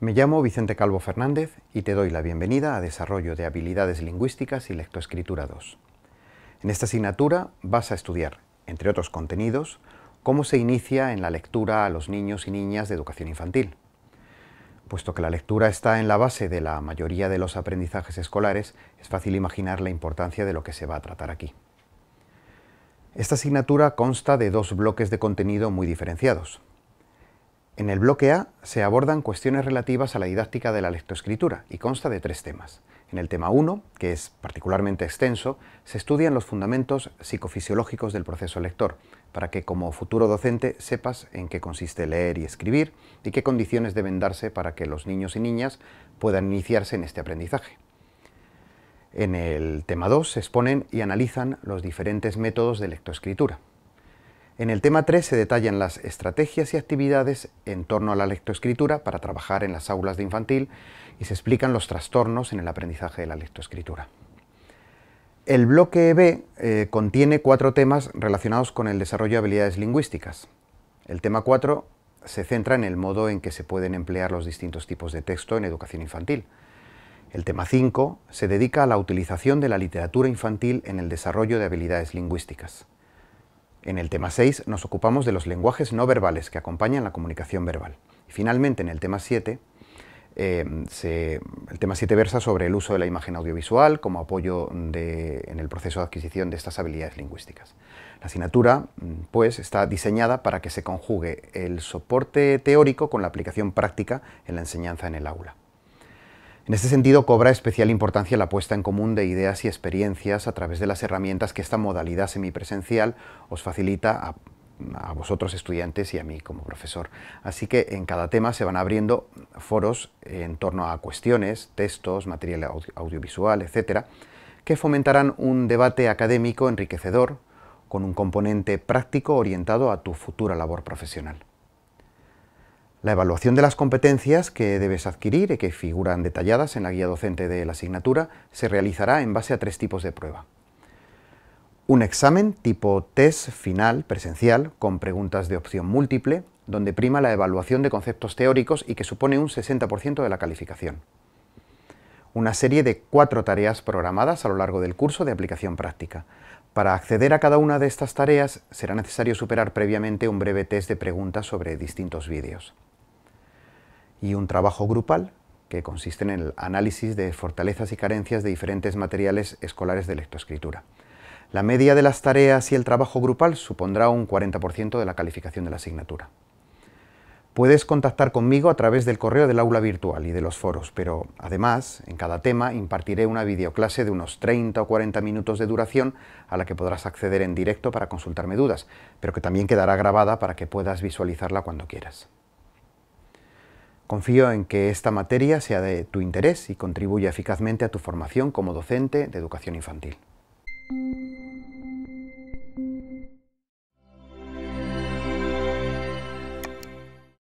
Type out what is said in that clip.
Me llamo Vicente Calvo Fernández y te doy la bienvenida a Desarrollo de Habilidades Lingüísticas y Lectoescritura 2. En esta asignatura vas a estudiar, entre otros contenidos, cómo se inicia en la lectura a los niños y niñas de educación infantil. Puesto que la lectura está en la base de la mayoría de los aprendizajes escolares, es fácil imaginar la importancia de lo que se va a tratar aquí. Esta asignatura consta de dos bloques de contenido muy diferenciados. En el bloque A se abordan cuestiones relativas a la didáctica de la lectoescritura y consta de tres temas. En el tema 1, que es particularmente extenso, se estudian los fundamentos psicofisiológicos del proceso lector, para que como futuro docente sepas en qué consiste leer y escribir y qué condiciones deben darse para que los niños y niñas puedan iniciarse en este aprendizaje. En el tema 2 se exponen y analizan los diferentes métodos de lectoescritura. En el tema 3 se detallan las estrategias y actividades en torno a la lectoescritura para trabajar en las aulas de infantil y se explican los trastornos en el aprendizaje de la lectoescritura. El bloque B eh, contiene cuatro temas relacionados con el desarrollo de habilidades lingüísticas. El tema 4 se centra en el modo en que se pueden emplear los distintos tipos de texto en educación infantil. El tema 5 se dedica a la utilización de la literatura infantil en el desarrollo de habilidades lingüísticas. En el tema 6 nos ocupamos de los lenguajes no verbales que acompañan la comunicación verbal. Y finalmente, en el tema 7, em, el tema 7 versa sobre el uso de la imagen audiovisual como apoyo en el proceso de adquisición de estas habilidades lingüísticas. La asignatura, mm, pues, está diseñada para que se conjugue el soporte teórico con la aplicación práctica en la enseñanza en el aula. En este sentido, cobra especial importancia la puesta en común de ideas y experiencias a través de las herramientas que esta modalidad semipresencial os facilita a, vosotros estudiantes y a mí como profesor. Así que en cada tema se van abriendo foros en torno a cuestiones, textos, material audiovisual, etcétera, que fomentarán un debate académico enriquecedor con un componente práctico orientado a tu futura labor profesional. La evaluación de las competencias que debes adquirir y que figuran detalladas en la guía docente de la asignatura se realizará en base a tres tipos de prueba. Un examen tipo test final presencial con preguntas de opción múltiple, donde prima la evaluación de conceptos teóricos y que supone un 60% de la calificación. Una serie de cuatro tareas programadas a lo largo del curso de aplicación práctica. Para acceder a cada una de estas tareas será necesario superar previamente un breve test de preguntas sobre distintos vídeos y un trabajo grupal que consiste en el análisis de fortalezas y carencias de diferentes materiales escolares de lectoescritura. La media de las tareas y el trabajo grupal supondrá un 40% de la calificación de la asignatura. Puedes contactar conmigo a través del correo del aula virtual y de los foros, pero además, en cada tema impartiré una videoclase de unos 30 o 40 minutos de duración a la que podrás acceder en directo para consultarme dudas, pero que también quedará grabada para que puedas visualizarla cuando quieras. Confío en que esta materia sea de tu interés y contribuya eficazmente a tu formación como docente de educación infantil.